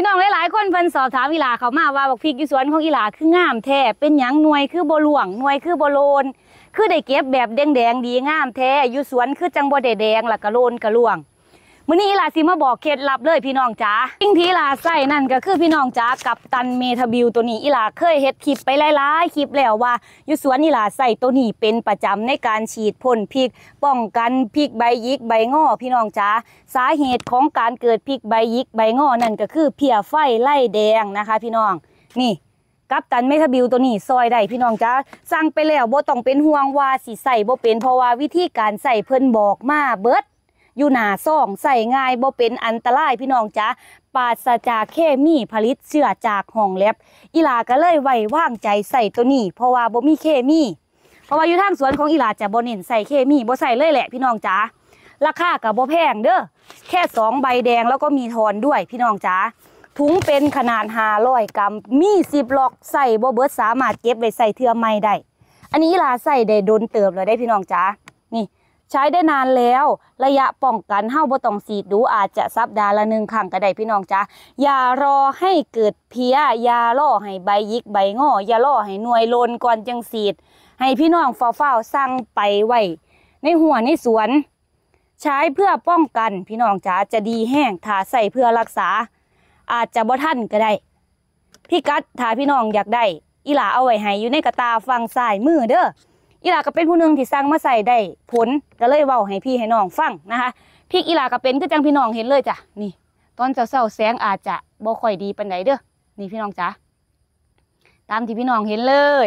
พี่น้องหลาย ๆ คนเพิ่นสอบถามอีหลาเขามาว่าบอกพริก อยู่สวนของอีหลาคืองามแท้ เป็นหยังหน่วยคือบ่หลวงหน่วยคือบ่โลน คือได้เก็บแบบแดงๆดีงามแท้ อยู่สวนคือจังบ่ดแดงล่ะกะโลนกะหลวงมื่อนี้ลาสิมาบอกเคล็ดลับเลยพี่น้องจ๋าสิ่งที่ลาใส่นั่นก็คือพี่น้องจ๋ากับตันเมทาบิลตัวนี้อีลาเคยเฮ็ดคลิปไปหลาย ๆคลิปแล้วว่าอยู่สวนอีลาใส่ตัวนี้เป็นประจำในการฉีดพ่นพริกป้องกันพริกใบยิกใบงอพี่น้องจ๋าสาเหตุของการเกิดพริกใบยิกใบงอนั่นก็คือเพียไฟไล่แดงนะคะ พี่น้องนี่ กับตันเมทาบิลตัวนี้ซอยได้พี่น้องจ้าสั่งไปแล้วบ่ต้องเป็นห่วงว่าสิใส่บ่เป็นเพราะว่าวิธีการใส่เพิ่นบอกมาเบิดอยู่หนาซ่องใส่ง่ายบ่เป็นอันตรายพี่น้องจ้าปาสจาก เคมีผลิตเสื้อจากห้องแลบอีลาก็เลย ไว้ว่างใจใส่ตัวนี้เพราะว่าบ่มีเคมี เพราะว่าอยู่ทางสวนของอีลาจะบ่เน้นใส่เคมีบ่ใส่เลยแหละพี่น้องจ้าราคากับบ่แพงเด้อแค่สองใบแดงแล้วก็มีทอนด้วยพี่น้องจ้าถุงเป็นขนาดหาล้อยกรัมมีสิบหลอกใส่โบเบิร์สามารถเก็บไว้ใส่เทือไม่ได้อันนี้ลาใส่ได้โดนเติบเลยได้พี่น้องจ้านี่ใช้ได้นานแล้วระยะป้องกันเห่าบ่ต้องสีดูอาจจะสัปดาห์ละหนึ่งครั้งก็ได้พี่น้องจ้าอย่ารอให้เกิดเพี้ยอย่าล่อให้ใบยิกใบงอ อย่าล่อให้หน่วยโลนก่อนจังสีด ให้พี่น้องเฝ้าๆสั่งไปไว้ในหัวในสวน ใช้เพื่อป้องกันพี่น้องจ้าจะดีแห้งถาใส่เพื่อรักษา อาจจะบ่ท่านก็ได้พี่กัดถาพี่น้องอยากได้อีหลาเอาไว้ให้อยู่ในกระตาฟังสายมือเด้ออีหลาก็เป็นผู้นึงที่สร้างมาใส่ได้ผลก็เลยเว้าให้พี่ให้น้องฟังนะคะพริกอีหลาก็เป็นคือจังพี่น้องเห็นเลยจ้ะนี่ ตอนเจ้าาแสงอาจจะบ่ค่อยดีปานใดเด้อนี่พี่น้อง จ้ะตามที่พี่น้องเห็นเลย